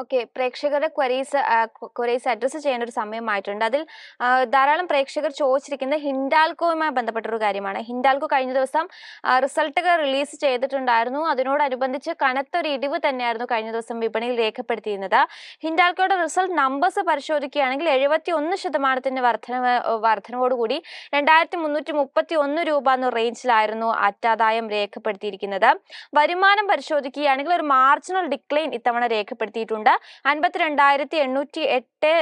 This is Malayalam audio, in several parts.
ഓക്കെ പ്രേക്ഷകരുടെ ക്വരീസ് ക്വരീസ് അഡ്രസ്സ് ചെയ്യേണ്ട ഒരു സമയമായിട്ടുണ്ട് അതിൽ ധാരാളം പ്രേക്ഷകർ ചോദിച്ചിരിക്കുന്ന ഹിൻഡാൽക്കോയുമായി ബന്ധപ്പെട്ട ഒരു കാര്യമാണ് ഹിൻഡാൽക്കോ കഴിഞ്ഞ ദിവസം റിസൾട്ടുകൾ റിലീസ് ചെയ്തിട്ടുണ്ടായിരുന്നു അതിനോടനുബന്ധിച്ച് കനത്തൊരു ഇടിവ് തന്നെയായിരുന്നു കഴിഞ്ഞ ദിവസം വിപണിയിൽ രേഖപ്പെടുത്തിയിരുന്നത് ഹിൻഡാൽക്കോയുടെ റിസൾട്ട് നമ്പേഴ്സ് പരിശോധിക്കുകയാണെങ്കിൽ എഴുപത്തി ഒന്ന് ശതമാനത്തിൻ്റെ വർധന വർധനവോടുകൂടി രണ്ടായിരത്തി മുന്നൂറ്റി മുപ്പത്തി ഒന്ന് രൂപ എന്ന റേഞ്ചിലായിരുന്നു അറ്റാദായം രേഖപ്പെടുത്തിയിരിക്കുന്നത് വരുമാനം പരിശോധിക്കുകയാണെങ്കിൽ ഒരു മാർജിനൽ ഡിക്ലൈൻ ഇത്തവണ രേഖപ്പെടുത്തിയിട്ടുണ്ട് നൽകിയിട്ടുണ്ട് അൻപത്തിരണ്ടായിരത്തി എണ്ണൂറ്റി എട്ട്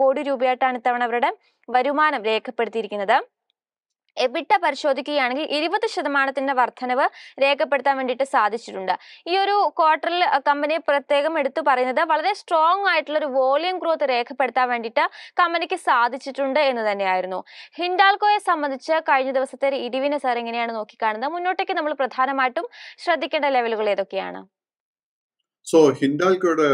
കോടി രൂപയായിട്ടാണ് ഇത്തവണ അവരുടെ വരുമാനം രേഖപ്പെടുത്തിയിരിക്കുന്നത് എബിട്ട പരിശോധിക്കുകയാണെങ്കിൽ ഇരുപത് ശതമാനത്തിന്റെ വർധനവ് രേഖപ്പെടുത്താൻ വേണ്ടിയിട്ട് സാധിച്ചിട്ടുണ്ട് ഈ ഒരു ക്വാർട്ടറിൽ കമ്പനി പ്രത്യേകം എടുത്തു പറയുന്നത് വളരെ സ്ട്രോങ് ആയിട്ടുള്ള ഒരു വോളിയം ഗ്രോത്ത് രേഖപ്പെടുത്താൻ വേണ്ടിയിട്ട് കമ്പനിക്ക് സാധിച്ചിട്ടുണ്ട് എന്ന് തന്നെയായിരുന്നു ഹിൻഡാൽകോയെ സംബന്ധിച്ച് കഴിഞ്ഞ ദിവസത്തെ ഇടിവിനെ സാർ എങ്ങനെയാണ് നോക്കിക്കാണുന്നത് മുന്നോട്ടേക്ക് നമ്മൾ പ്രധാനമായിട്ടും ശ്രദ്ധിക്കേണ്ട ലെവലുകൾ ഏതൊക്കെയാണ് സോ ഹിൻഡാൽക്കോയുടെ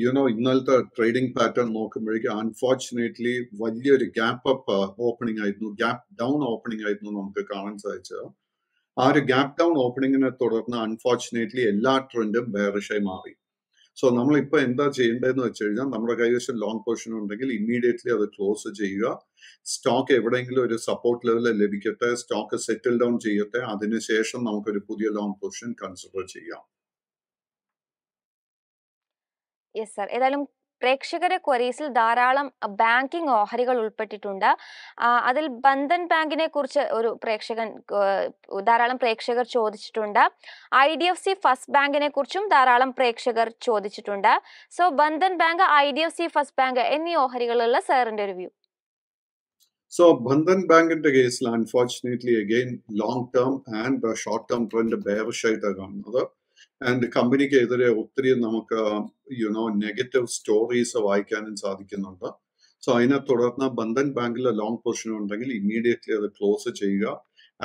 യുനോ ഇന്നലത്തെ ട്രേഡിംഗ് പാറ്റേൺ നോക്കുമ്പോഴേക്കും അൺഫോർച്ചുനേറ്റ്ലി വലിയൊരു ഗ്യാപ്പ് അപ്പ് ഓപ്പണിംഗ് ആയിരുന്നു ഗ്യാപ്പ് ഡൗൺ ഓപ്പണിംഗ് ആയിരുന്നു നമുക്ക് കാണാൻ സാധിച്ചത് ആ ഒരു ഗ്യാപ്പ് ഡൗൺ ഓപ്പണിങ്ങിനെ തുടർന്ന് അൺഫോർച്ചുനേറ്റ്ലി എല്ലാ ട്രെൻഡും ബെയറിഷായി മാറി സോ നമ്മളിപ്പോൾ എന്താ ചെയ്യേണ്ടതെന്ന് വെച്ച് കഴിഞ്ഞാൽ നമ്മുടെ കൈവശം ലോങ് പൊസിഷൻ ഉണ്ടെങ്കിൽ ഇമ്മീഡിയറ്റ്ലി അത് ക്ലോസ് ചെയ്യുക സ്റ്റോക്ക് എവിടെയെങ്കിലും ഒരു സപ്പോർട്ട് ലെവലിൽ ലഭിക്കട്ടെ സ്റ്റോക്ക് സെറ്റിൽ ഡൗൺ ചെയ്യട്ടെ അതിനുശേഷം നമുക്കൊരു പുതിയ ലോങ് പൊസിഷൻ കൺസിഡർ ചെയ്യാം യെസ് സാർ ഏതായാലും പ്രേക്ഷകരെ ക്വരീസിൽ ധാരാളം ബാങ്കിങ് ഓഹരികൾ ഉൾപ്പെട്ടിട്ടുണ്ട് അതിൽ ബന്ധൻ ബാങ്കിനെ കുറിച്ച് ഒരു പ്രേക്ഷകൻ ധാരാളം പ്രേക്ഷകർ ചോദിച്ചിട്ടുണ്ട് I D F C first ബാങ്കിനെ കുറിച്ചും ധാരാളം പ്രേക്ഷകർ ചോദിച്ചിട്ടുണ്ട് so Bandhan bank I D F C first bank എന്നീ ഓഹരികളുള്ള സാറിന്റെ ഒരു വ്യൂ സോ ബന്ധൻ ബാങ്കിന്റെ കേസിൽ the again long term and short term trend term ആയിട്ടാണ് കാണുന്നത് ആൻഡ് കമ്പനിക്കെതിരെ ഒത്തിരി നമുക്ക് യുനോ നെഗറ്റീവ് സ്റ്റോറീസ് വായിക്കാനും സാധിക്കുന്നുണ്ട് സോ അതിനെ തുടർന്ന് ബന്ധൻ ബാങ്കിലെ ലോങ് പൊസിഷൻ ഉണ്ടെങ്കിൽ ഇമ്മീഡിയറ്റ്ലി അത് ക്ലോസ് ചെയ്യുക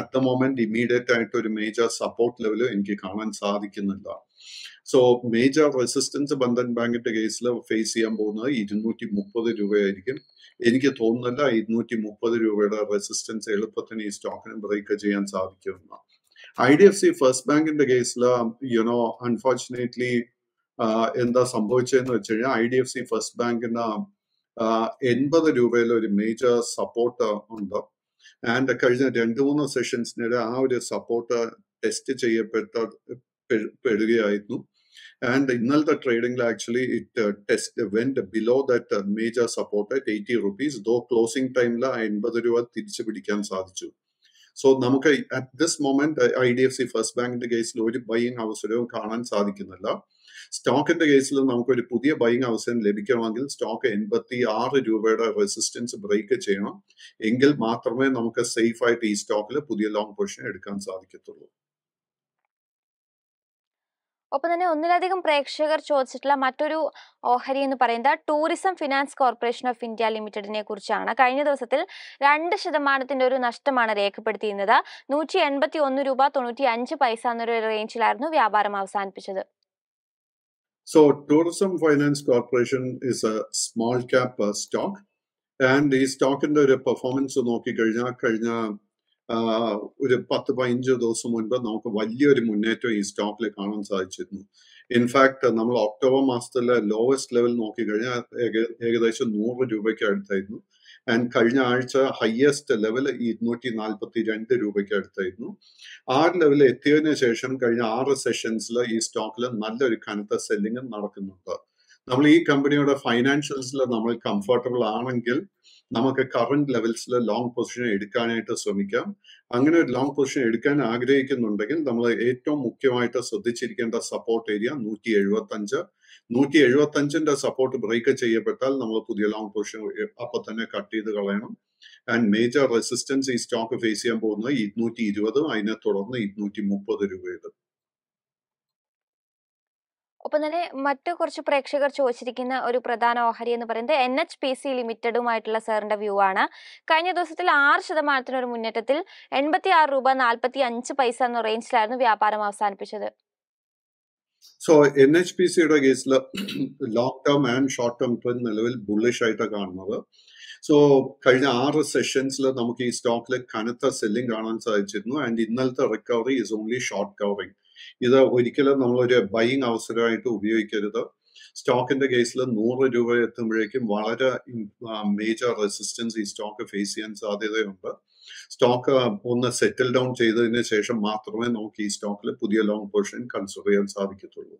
അറ്റ് ദ മോമെന്റ് ഇമ്മീഡിയറ്റ് ആയിട്ട് ഒരു മേജർ സപ്പോർട്ട് ലെവലും എനിക്ക് കാണാൻ സാധിക്കുന്നില്ല സോ മേജർ റെസിസ്റ്റൻസ് ബന്ധൻ ബാങ്കിന്റെ കേസിൽ ഫേസ് ചെയ്യാൻ പോകുന്നത് ഇരുന്നൂറ്റി മുപ്പത് രൂപയായിരിക്കും എനിക്ക് തോന്നുന്നില്ല ഇരുന്നൂറ്റി മുപ്പത് രൂപയുടെ റെസിസ്റ്റൻസ് എളുപ്പത്തിന് ഈ സ്റ്റോക്കിന് ബ്രേക്ക് ചെയ്യാൻ സാധിക്കുന്ന ഐ ഫസ്റ്റ് ബാങ്കിന്റെ കേസിൽ യുനോ അൺഫോർച്ചുനേറ്റ്ലി എന്താ സംഭവിച്ചതെന്ന് വെച്ച് കഴിഞ്ഞാൽ I D F C first ബാങ്കിന് എൺപത് രൂപയിൽ ഒരു മേജർ സപ്പോർട്ട് ഉണ്ട് ആൻഡ് കഴിഞ്ഞ രണ്ട് മൂന്ന് സെഷൻസിനിടെ ആ ഒരു സപ്പോർട്ട് ടെസ്റ്റ് ചെയ്യപ്പെട്ട പെടുകയായിരുന്നു ആൻഡ് ഇന്നലത്തെ ട്രേഡിംഗിൽ actually it test went below that major support eighty rupees though closing ടൈമിൽ ആ എൺപത് രൂപ തിരിച്ചു പിടിക്കാൻ സാധിച്ചു സോ നമുക്ക് at this moment I D F C first ബാങ്കിന്റെ കേസിൽ ഒരു ബൈയിങ് അവസരവും കാണാൻ സാധിക്കുന്നില്ല സ്റ്റോക്കിന്റെ കേസിൽ നമുക്കൊരു പുതിയ ബൈങ് അവസരം ലഭിക്കണമെങ്കിൽ സ്റ്റോക്ക് എൺപത്തി ആറ് രൂപയുടെ റെസിസ്റ്റൻസ് ബ്രേക്ക് ചെയ്യണം എങ്കിൽ മാത്രമേ നമുക്ക് സേഫ് ആയിട്ട് ഈ സ്റ്റോക്കിൽ പുതിയ ലോങ് പൊസിഷൻ എടുക്കാൻ സാധിക്കത്തുള്ളൂ ഒപ്പം തന്നെ ഒന്നിലധികം പ്രേക്ഷകർ ചോദിച്ചിട്ടുള്ള മറ്റൊരു ഓഹരി എന്ന് പറയുന്നത് tourism finance corporation of India ലിമിറ്റഡിനെ കുറിച്ചാണ് കഴിഞ്ഞ ദിവസത്തിൽ രണ്ട് ശതമാനത്തിന്റെ ഒരു നഷ്ടമാണ് രേഖപ്പെടുത്തിയിരുന്നത് നൂറ്റി എൺപത്തി ഒന്ന് രൂപ തൊണ്ണൂറ്റി അഞ്ച് പൈസ എന്നൊരു റേഞ്ചിലായിരുന്നു വ്യാപാരം അവസാനിപ്പിച്ചത് so tourism finance corporation is a small cap stock and ഈ സ്റ്റോക്കിന്റെ ഒരു പെർഫോമൻസ് കഴിഞ്ഞാൽ കഴിഞ്ഞ ഒരു പത്ത് പതിനഞ്ച് ദിവസം മുൻപ് നമുക്ക് വലിയൊരു മുന്നേറ്റം ഈ സ്റ്റോക്കിൽ കാണാൻ സാധിച്ചിരുന്നു ഇൻഫാക്ട് നമ്മൾ ഒക്ടോബർ മാസത്തിലെ ലോവസ്റ്റ് ലെവൽ നോക്കിക്കഴിഞ്ഞാൽ ഏകദേശം നൂറ് രൂപയ്ക്ക് അടുത്തായിരുന്നു ആൻഡ് കഴിഞ്ഞ ആഴ്ച ഹയ്യസ്റ്റ് ലെവൽ ഇരുന്നൂറ്റി നാൽപ്പത്തി രണ്ട് രൂപയ്ക്ക് അടുത്തായിരുന്നു ആ ലെവൽ എത്തിയതിന് ശേഷം കഴിഞ്ഞ ആറ് സെഷൻസിൽ ഈ സ്റ്റോക്കിൽ നല്ലൊരു കനത്ത സെല്ലിംഗ് നടക്കുന്നുണ്ട് നമ്മൾ ഈ കമ്പനിയുടെ ഫൈനാൻഷ്യൽസിൽ നമ്മൾ കംഫർട്ടബിൾ ആണെങ്കിൽ നമുക്ക് കറണ്ട് ലെവൽസിൽ ലോങ് പൊസിഷൻ എടുക്കാനായിട്ട് ശ്രമിക്കാം അങ്ങനെ ഒരു ലോങ് പൊസിഷൻ എടുക്കാൻ ആഗ്രഹിക്കുന്നുണ്ടെങ്കിൽ നമ്മൾ ഏറ്റവും മുഖ്യമായിട്ട് ശ്രദ്ധിച്ചിരിക്കേണ്ട സപ്പോർട്ട് ഏരിയ നൂറ്റി എഴുപത്തി അഞ്ച് നൂറ്റി എഴുപത്തി അഞ്ചിന്റെ സപ്പോർട്ട് ബ്രേക്ക് ചെയ്യപ്പെട്ടാൽ നമ്മൾ പുതിയ ലോങ് പൊസിഷൻ അപ്പൊ തന്നെ കട്ട് ചെയ്ത് കളയണം ആൻഡ് മേജർ റെസിസ്റ്റൻസ് ഈ സ്റ്റോക്ക് ഫേസ് ചെയ്യാൻ പോകുന്നത് ഇരുന്നൂറ്റി ഇരുപതും അതിനെ തുടർന്ന് ഇരുന്നൂറ്റി മുപ്പത് രൂപയുടെ ഒപ്പം തന്നെ മറ്റു കുറച്ച് പ്രേക്ഷകർ ചോദിച്ചിരിക്കുന്ന ഒരു പ്രധാന ഓഹരി എന്ന് പറയുന്നത് എൻ എച്ച് പി സി ലിമിറ്റഡുമായിട്ടുള്ള സാറിന്റെ വ്യൂ ആണ് കഴിഞ്ഞ ദിവസത്തിൽ ആറ് ശതമാനത്തിനൊരു ഒരു മുന്നേറ്റത്തിൽ എൺപത്തി ആറ് രൂപ നാൽപ്പത്തി അഞ്ച് പൈസ എന്ന റേഞ്ചിലായിരുന്നു വ്യാപാരം അവസാനിപ്പിച്ചത് സോ എൻ എച്ച് പി സിയുടെ കേസിൽ long term and short term trend നിലവിൽ ബുള്ളിഷ് ആയിട്ടാണ് കാണുന്നത് സോ കഴിഞ്ഞ ആറ് സെഷൻസിൽ നമുക്ക് ഈ സ്റ്റോക്കിൽ കനത്ത സെല്ലിംഗ് കാണാൻ സാധിച്ചിരുന്നു ആൻഡ് ഇന്നലത്തെ recovery is only short covering ഇത് ഒരിക്കലും നമ്മളൊരു ബൈയിങ് അവസരമായിട്ട് ഉപയോഗിക്കരുത് സ്റ്റോക്കിന്റെ കേസിൽ നൂറ് രൂപ എത്തുമ്പോഴേക്കും വളരെ മേജർ റെസിസ്റ്റൻസ് ഈ സ്റ്റോക്ക് ഫേസ് ചെയ്യാൻ സാധ്യതയുണ്ട് സ്റ്റോക്ക് ഒന്ന് സെറ്റിൽ ഡൗൺ ചെയ്തതിന് ശേഷം മാത്രമേ നമുക്ക് ഈ സ്റ്റോക്കിൽ പുതിയ ലോങ് പൊസിഷൻ കൺസിഡർ ചെയ്യാൻ സാധിക്കത്തുള്ളൂ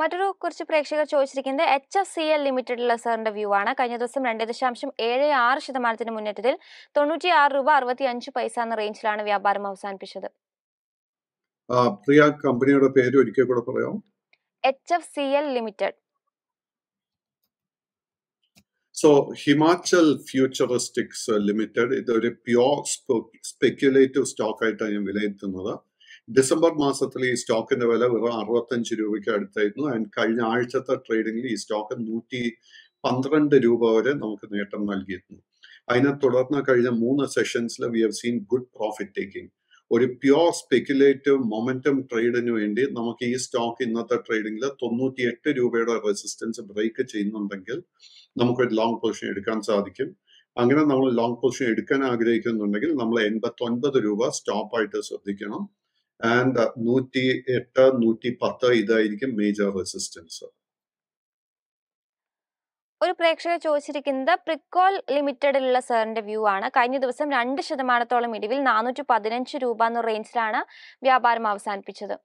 മറ്റൊരു കുറച്ച് പ്രേക്ഷകർ ചോദിച്ചിരിക്കുന്നത് എച്ച് എഫ് സി എൽ ലിമിറ്റഡിലുള്ള സാറിന്റെ വ്യൂ ആണ് കഴിഞ്ഞ ദിവസം രണ്ട് ദശാംശം ഏഴ് ആറ് ശതമാനത്തിന് മുന്നേറ്റത്തിൽ തൊണ്ണൂറ്റി ആറ് രൂപ അറുപത്തി അഞ്ച് പൈസ എന്ന റേഞ്ചിലാണ് വ്യാപാരം അവസാനിപ്പിച്ചത് പ്രിയ കമ്പനിയുടെ പേര് ഒരിക്കൽ കൂടെ പറയാം H F C L limited so Himachal futuristics limited ഇതൊരു പ്യോർ സ്പെക്യുലേറ്റീവ് സ്റ്റോക്കായിട്ടാണ് ഞാൻ വിലയിരുത്തുന്നത് ഡിസംബർ മാസത്തിൽ ഈ സ്റ്റോക്കിന്റെ വില വെറും അറുപത്തഞ്ച് രൂപയ്ക്ക് അടുത്തായിരുന്നു ആൻഡ് കഴിഞ്ഞ ആഴ്ചത്തെ ട്രേഡിംഗിൽ ഈ സ്റ്റോക്ക് നൂറ്റി പന്ത്രണ്ട് രൂപ വരെ നമുക്ക് നേട്ടം നൽകിയിരുന്നു അതിനെ തുടർന്ന് കഴിഞ്ഞ മൂന്ന് സെഷൻസിൽ we have seen good profit taking ഒരു പ്യോർ സ്പെക്യുലേറ്റീവ് മൊമെന്റം ട്രേഡിന് വേണ്ടി നമുക്ക് ഈ സ്റ്റോക്ക് ഇന്നത്തെ ട്രേഡിംഗിൽ എട്ട് രൂപയുടെ റെസിസ്റ്റൻസ് ബ്രേക്ക് ചെയ്യുന്നുണ്ടെങ്കിൽ നമുക്കൊരു ലോങ് പൊസിഷൻ എടുക്കാൻ സാധിക്കും അങ്ങനെ നമ്മൾ ലോങ് പൊസിഷൻ എടുക്കാൻ ആഗ്രഹിക്കുന്നുണ്ടെങ്കിൽ നമ്മൾ എൺപത്തി ഒൻപത് രൂപ സ്റ്റോപ്പായിട്ട് ശ്രദ്ധിക്കണം ആൻഡ് നൂറ്റി എട്ട് നൂറ്റി പത്ത് ഇതായിരിക്കും മേജർ റെസിസ്റ്റൻസ് ഒരു പ്രേക്ഷകർ ചോദിച്ചിരിക്കുന്നത് പ്രിക്കോൾ ലിമിറ്റഡിലുള്ള സാറിന്റെ വ്യൂ ആണ് കഴിഞ്ഞ ദിവസം രണ്ട് ശതമാനത്തോളം ഇടിവിൽ നാനൂറ്റി പതിനഞ്ച് രൂപ എന്ന റേഞ്ചിലാണ് വ്യാപാരം അവസാനിപ്പിച്ചത്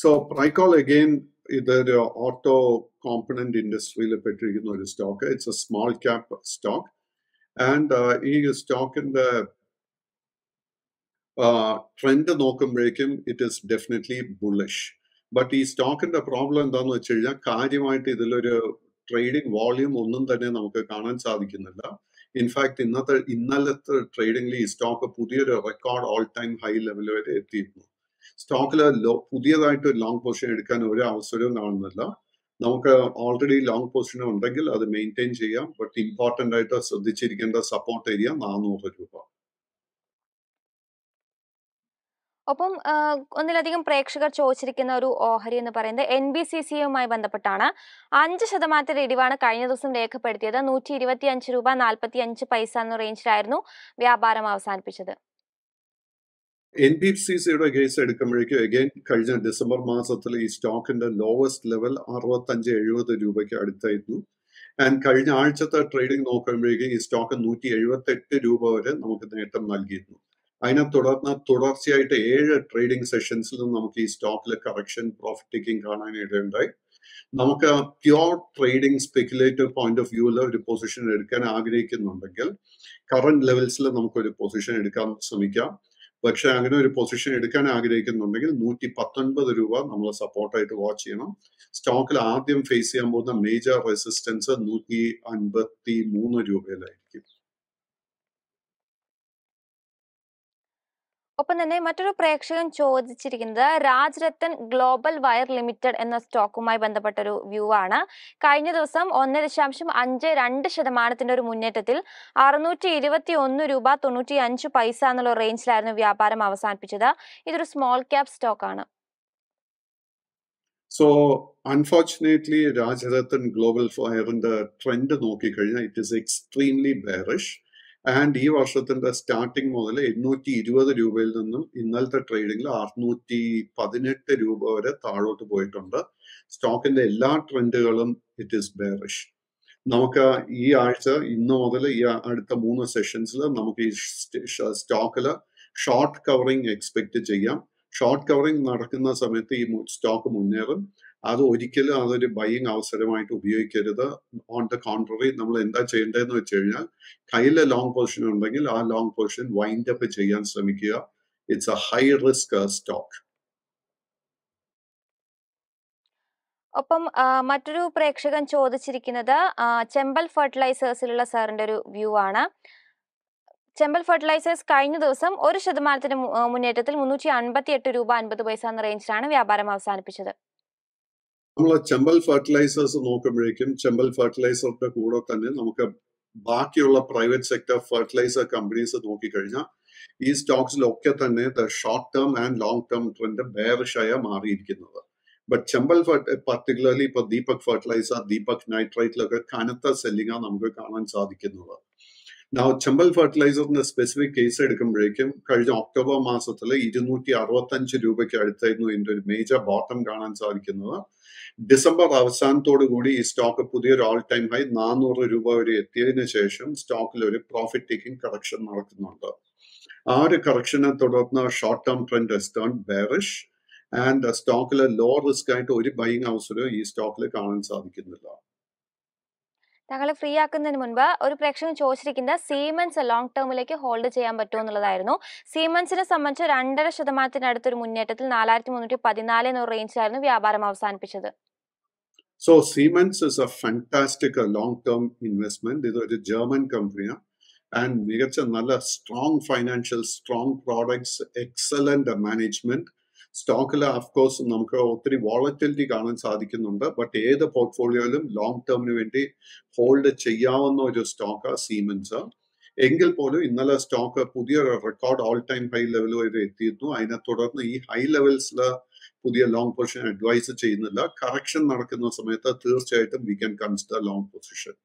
സോ പ്രൈക്കോൾ അഗെയിൻ ഇതൊരു ഓട്ടോ കോമ്പണന്റ് ഇൻഡസ്ട്രിയിൽ പെട്ടിരിക്കുന്ന ഒരു stock it's a small cap stock and ഈ സ്റ്റോക്കിന്റെ ട്രെൻഡ് നോക്കുമ്പോഴേക്കും it is definitely bullish but ഈ സ്റ്റോക്കിന്റെ പ്രോബ്ലം എന്താണെന്ന് വെച്ച് കഴിഞ്ഞാൽ കാര്യമായിട്ട് ഇതിലൊരു ട്രേഡിംഗ് വോള്യൂം ഒന്നും തന്നെ നമുക്ക് കാണാൻ സാധിക്കുന്നില്ല ഇൻഫാക്ട് ഇന്നത്തെ ഇന്നലത്തെ ട്രേഡിംഗിൽ ഈ സ്റ്റോക്ക് പുതിയൊരു record all time high level വരെ എത്തിയിരുന്നു സ്റ്റോക്കിൽ പുതിയതായിട്ട് ലോങ് പൊസിഷൻ എടുക്കാൻ ഒരു അവസരവും കാണുന്നില്ല നമുക്ക് ഓൾറെഡി ലോങ് പൊസിഷൻ ഉണ്ടെങ്കിൽ അത് മെയിൻറ്റെയിൻ ചെയ്യാം ബട്ട് ഇമ്പോർട്ടൻ്റ് ആയിട്ട് ശ്രദ്ധിച്ചിരിക്കേണ്ട സപ്പോർട്ട് ഏരിയ നാനൂറ് രൂപ ഒപ്പം ഒന്നിലധികം പ്രേക്ഷകർ ചോദിച്ചിരിക്കുന്ന ഒരു ഓഹരി എന്ന് പറയുന്നത് എൻ ബി സി സിയുമായി ബന്ധപ്പെട്ടാണ് അഞ്ച് ശതമാനത്തിന്റെ ഇടിവാണ് കഴിഞ്ഞ ദിവസം രേഖപ്പെടുത്തിയത് നൂറ്റി ഇരുപത്തി അഞ്ച് രൂപ നാൽപ്പത്തി അഞ്ച് പൈസ എന്ന റേഞ്ചിലായിരുന്നു വ്യാപാരം അവസാനിപ്പിച്ചത് എൻ ബി സി സിയുടെ കേസ് എടുക്കുമ്പോഴേക്കും അഗൈൻ കഴിഞ്ഞ ഡിസംബർ മാസത്തിൽ ഈ സ്റ്റോക്കിന്റെ ലോവസ്റ്റ് ലെവൽ അറുപത്തഞ്ച് എഴുപത് രൂപയ്ക്ക് അടുത്തായിരുന്നു ആൻഡ് കഴിഞ്ഞ ആഴ്ചത്തെ ട്രേഡിംഗ് നോക്കുമ്പോഴേക്കും ഈ സ്റ്റോക്ക് നൂറ്റി എഴുപത്തെട്ട് രൂപ വരെ നമുക്ക് നേട്ടം നൽകിയിരുന്നു അതിനെ തുടർന്ന് തുടർച്ചയായിട്ട് ഏഴ് ട്രേഡിംഗ് നിന്ന് നമുക്ക് ഈ സ്റ്റോക്കിൽ കറക്ഷൻ പ്രോഫിറ്റ് ടേക്കിംഗ് കാണാനിടയുണ്ടായി നമുക്ക് pure trading speculative point of വ്യൂവിൽ ഒരു പൊസിഷൻ എടുക്കാൻ ആഗ്രഹിക്കുന്നുണ്ടെങ്കിൽ കറന്റ് ലെവൽസിൽ നമുക്കൊരു പൊസിഷൻ എടുക്കാൻ ശ്രമിക്കാം പക്ഷെ അങ്ങനെ ഒരു പൊസിഷൻ എടുക്കാൻ ആഗ്രഹിക്കുന്നുണ്ടെങ്കിൽ നൂറ്റി പത്തൊൻപത് രൂപ നമ്മൾ സപ്പോർട്ടായിട്ട് വാച്ച് ചെയ്യണം സ്റ്റോക്കിൽ ആദ്യം ഫേസ് ചെയ്യാൻ പോകുന്ന മേജർ റെസിസ്റ്റൻസ് നൂറ്റി അൻപത്തി മൂന്ന് രൂപയിലായിരിക്കും ഒപ്പം തന്നെ മറ്റൊരു പ്രേക്ഷകൻ ചോദിച്ചിരിക്കുന്നത് രാജ്രത്തൻ ഗ്ലോബൽ വയർ ലിമിറ്റഡ് എന്ന സ്റ്റോക്കുമായി ബന്ധപ്പെട്ട ഒരു വ്യൂ ആണ് കഴിഞ്ഞ ദിവസം ഒന്ന് ദശാംശം അഞ്ച് രണ്ട് ശതമാനത്തിന്റെ ഒരു മുന്നേറ്റത്തിൽ അറുന്നൂറ്റി ഇരുപത്തി ഒന്ന് രൂപ തൊണ്ണൂറ്റി അഞ്ച് പൈസ എന്നുള്ള റേഞ്ചിലായിരുന്നു വ്യാപാരം അവസാനിപ്പിച്ചത് ഇതൊരു സ്മോൾ ക്യാപ് സ്റ്റോക്കാണ് സോ അൺഫോർച്ചുനേറ്റ്ലി രാജ്രത്തൻ ഗ്ലോബൽ ഫയറിന്റെ ട്രെൻഡ് നോക്കിക്കഴിഞ്ഞാൽ it is extremely bearish and ഈ വർഷത്തിന്റെ സ്റ്റാർട്ടിംഗ് മുതൽ എണ്ണൂറ്റി ഇരുപത് രൂപയിൽ നിന്നും ഇന്നലത്തെ ട്രേഡിംഗിൽ അറുന്നൂറ്റി പതിനെട്ട് രൂപ വരെ താഴോട്ട് പോയിട്ടുണ്ട് സ്റ്റോക്കിന്റെ എല്ലാ ട്രെൻഡുകളും ഇറ്റ് ഇസ് ബെയറിഷ് നമുക്ക് ഈ ആഴ്ച ഇന്ന് മുതൽ ഈ അടുത്ത മൂന്ന് സെഷൻസിൽ നമുക്ക് ഈ സ്റ്റോക്കിൽ ഷോർട്ട് കവറിംഗ് എക്സ്പെക്ട് ചെയ്യാം ഷോർട്ട് കവറിംഗ് നടക്കുന്ന സമയത്ത് ഈ സ്റ്റോക്ക് മുന്നേറും അത് ഒരിക്കലും അതൊരു ബൈയിങ് അവസരമായിട്ട് ഉപയോഗിക്കരുത് ഓൺ ദ കോൺട്രറി നമ്മൾ എന്താ ചെയ്യേണ്ടതെന്ന് വെച്ച് കഴിഞ്ഞാൽ കയ്യിലെ ലോങ് പൊസിഷൻ ഉണ്ടെങ്കിൽ ആ ലോങ് പൊസിഷൻ വൈൻഡ് അപ്പ് ചെയ്യാൻ ശ്രമിക്കുക it's a high risk stock ഒപ്പം മറ്റൊരു പ്രേക്ഷകൻ ചോദിച്ചിരിക്കുന്നത് ചെമ്പൽ ഫെർട്ടിലൈസേഴ്സിലുള്ള സാറിന്റെ ഒരു വ്യൂ ആണ് ചെമ്പൽ ഫെർട്ടിലൈസേഴ്സ് കഴിഞ്ഞ ദിവസം ഒരു ശതമാനത്തിന്റെ മുന്നേറ്റത്തിൽ മുന്നൂറ്റി അൻപത്തി എട്ട് രൂപ അൻപത് പൈസ എന്ന റേഞ്ചിലാണ് വ്യാപാരം അവസാനിപ്പിച്ചത് നമ്മളെ ചെമ്പൽ ഫെർട്ടിലൈസേഴ്സ് നോക്കുമ്പോഴേക്കും ചെമ്പൽ ഫെർട്ടിലൈസറുടെ കൂടെ തന്നെ നമുക്ക് ബാക്കിയുള്ള പ്രൈവറ്റ് സെക്ടർ ഫെർട്ടിലൈസർ കമ്പനീസ് നോക്കിക്കഴിഞ്ഞാൽ ഈ സ്റ്റോക്സിലൊക്കെ തന്നെ the short term and long term trend ബേറിഷായ മാറിയിരിക്കുന്നത് ബട്ട് ചെമ്പൽ പർട്ടിക്കുലർലി ഇപ്പൊ ദീപക് ഫെർട്ടിലൈസർ ദീപക് നൈട്രൈറ്റിലൊക്കെ കനത്ത സെല്ലിങ്ങാണ് നമുക്ക് കാണാൻ സാധിക്കുന്നത് ചെമ്പൽ ഫെർട്ടിലൈസറിന്റെ സ്പെസിഫിക് കേസ് എടുക്കുമ്പോഴേക്കും കഴിഞ്ഞ ഒക്ടോബർ മാസത്തിൽ ഇരുന്നൂറ്റി അറുപത്തഞ്ച് രൂപയ്ക്ക് അടുത്തായിരുന്നു ഇതിന്റെ ഒരു മേജർ ബോട്ടം കാണാൻ സാധിക്കുന്നത് ഡിസംബർ അവസാനത്തോടു കൂടി ഈ സ്റ്റോക്ക് പുതിയൊരു ഓൾ ടൈം ഹൈ നാനൂറ് രൂപ വരെ എത്തിയതിനു ശേഷം സ്റ്റോക്കിൽ ഒരു പ്രോഫിറ്റ് ടേക്കിംഗ് കറക്ഷൻ നടക്കുന്നുണ്ട് ആ ഒരു കറക്ഷനെ തുടർന്ന് short term trend is turned bearish and സ്റ്റോക്കിലെ ലോ റിസ്ക് ആയിട്ട് ഒരു ബൈങ് അവസരവും ഈ സ്റ്റോക്കിൽ കാണാൻ സാധിക്കുന്നില്ല താങ്കളെ ഫ്രീ ആക്കുന്നതിന് മുൻപ് ഒരു പ്രേക്ഷകൻ ചോദിച്ചിരിക്കുന്നത് സീമൻസ് ലോങ് ടേമിലേക്ക് ഹോൾഡ് ചെയ്യാൻ പറ്റുമോ എന്നുള്ളതായിരുന്നു സീമൻസിനെ സംബന്ധിച്ച് രണ്ടര ശതമാനത്തിനടുത്തൊരു മുന്നേറ്റത്തിൽ നാലായിരത്തി മുന്നൂറ്റി പതിനാല് എന്നൊരു റേഞ്ചിലായിരുന്നു വ്യാപാരം അവസാനിപ്പിച്ചത് So Siemens is a fantastic uh, long-term investment. ഇത് ഒരു ജർമ്മൻ കമ്പനിയാണ് ആൻഡ് മികച്ച നല്ല strong financial strong products excellent management സ്റ്റോക്കിൽ ഓഫ് കോഴ്സ് നമുക്ക് ഒത്തിരി വോളറ്റിലിറ്റി കാണാൻ സാധിക്കുന്നുണ്ട് ബട്ട് ഏത് പോർട്ട്ഫോളിയോയിലും ലോങ് ടേമിന് വേണ്ടി ഹോൾഡ് ചെയ്യാവുന്ന ഒരു സ്റ്റോക്ക് സീമെൻസ് എങ്കിൽ പോലും ഇന്നലെ സ്റ്റോക്ക് പുതിയ record all time high level വരെ എത്തിയിരുന്നു അതിനെ തുടർന്ന് ഈ ഹൈ ലെവൽസിൽ പുതിയ ലോങ് പൊസിഷൻ അഡ്വൈസ് ചെയ്യുന്നില്ല കറക്ഷൻ നടക്കുന്ന സമയത്ത് തീർച്ചയായിട്ടും we can consider long position